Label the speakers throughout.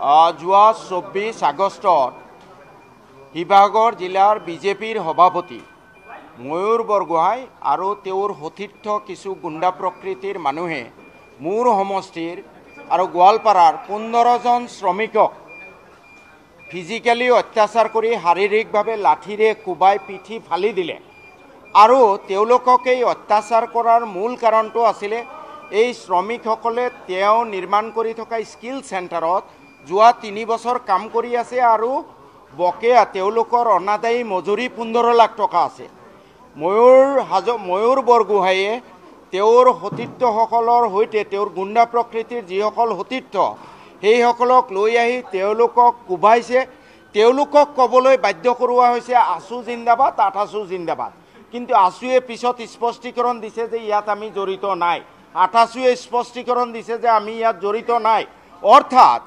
Speaker 1: যোৱা চৌব্বিছ আগষ্টত শিৱসাগৰ জিলাৰ বিজেপিৰ সভাপতি ময়ূৰ বৰগোহাঁই আৰু তেওঁৰ সতীৰ্থ কিছু গুণ্ডা প্ৰকৃতিৰ মানুহে মোৰ সমষ্টিৰ আৰু গোৱালপাৰাৰ পোন্ধৰজন শ্ৰমিকক ফিজিকেলি অত্যাচাৰ কৰি শাৰীৰিকভাৱে লাঠিৰে কোবাই পিঠি ফালি দিলে আৰু তেওঁলোকক এই অত্যাচাৰ কৰাৰ মূল কাৰণটো আছিলে এই শ্ৰমিকসকলে তেওঁ নিৰ্মাণ কৰি থকা স্কিল চেণ্টাৰত যোৱা তিনি বছৰ কাম কৰি আছে আৰু বকেয়া তেওঁলোকৰ অনাদায়ী মজুৰি পোন্ধৰ লাখ টকা আছে ময়ূৰ হাজ ময়ূৰ বৰগোহাঁয়ে তেওঁৰ সতীৰ্থসকলৰ সৈতে তেওঁৰ গুণ্ডা প্ৰকৃতিৰ যিসকল সতীৰ্থ সেইসকলক লৈ আহি তেওঁলোকক কোবাইছে তেওঁলোকক ক'বলৈ বাধ্য কৰোৱা হৈছে আছোঁ জিন্দাবাদ তাত আছোঁ জিন্দাবাদ কিন্তু আছুৱে পিছত স্পষ্টীকৰণ দিছে যে ইয়াত আমি জড়িত নাই আঠাচুৱে স্পষ্টীকৰণ দিছে যে আমি ইয়াত জড়িত নাই অৰ্থাৎ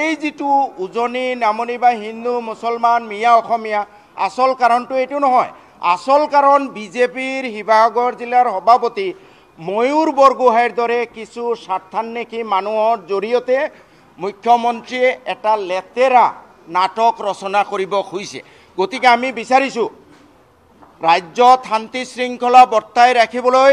Speaker 1: এই যিটো উজনি নামনি বা হিন্দু মুছলমান মিয়া অসমীয়া আচল কাৰণটো এইটো নহয় আচল কাৰণ বিজেপিৰ শিৱসাগৰ জিলাৰ সভাপতি ময়ূৰ বৰগোহাঁইৰ দৰে কিছু স্বাৰ্থান্বেষী মানুহৰ জৰিয়তে মুখ্যমন্ত্ৰীয়ে এটা লেতেৰা নাটক ৰচনা কৰিব খুজিছে গতিকে আমি বিচাৰিছোঁ ৰাজ্যত শান্তি শৃংখলা বৰ্তাই ৰাখিবলৈ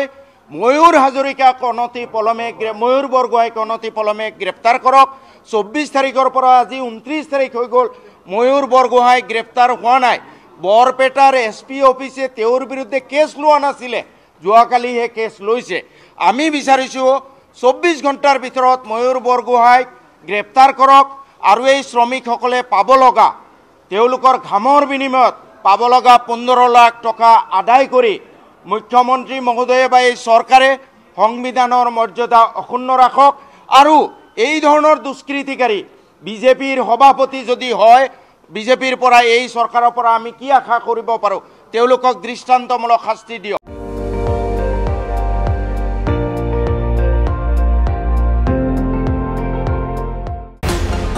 Speaker 1: ময়ূর হাজরিকা কণতি পলমে ময়ূর বরগোহাই কণতি পলমে গ্রেপ্তার করক চৌব্বিশ তারিখের পর আজি উনত্রিশ তারিখ হয়ে গেল ময়ূর বরগোহাই গ্রেপ্তার হওয়া নাই বরপেটার পি অফিসে তেওর বিরুদ্ধে কেস লওয়া নাছিলে যাকালিহে কেস লৈছে আমি বিচারিস চৌব্বিশ ঘন্টার ভিতর ময়ূর বরগোহাই গ্রেপ্তার করক আর এই শ্রমিক সকলে পাবলগা তেওঁলোকৰ ঘামৰ বিনিময়ত পাবলগা পোন্ধৰ লাখ টকা আদায় কৰি মুখ্যমন্ত্ৰী মহোদয়ে বা এই সৰকাৰে সংবিধানেৰ মৰ্যাদা অক্ষুন্ন ৰাখক আৰ এই ধৰনেৰ দুষ্কৃতিকাৰী বিজেপিৰ সভাপতি যদি হয় বিজেপিৰ পৰা এই পৰা আমি কি আশা কৰিব পাৰোঁ তেওঁলোকক দৃষ্টান্তমূলক শাস্তি দিয়ক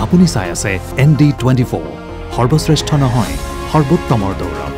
Speaker 1: আপুনি চাই আছে এন ডি টুৱেণ্টি ফ'ৰ সৰ্বশ্ৰেষ্ঠ নহয় সৰ্বোত্তমৰ দৌৰত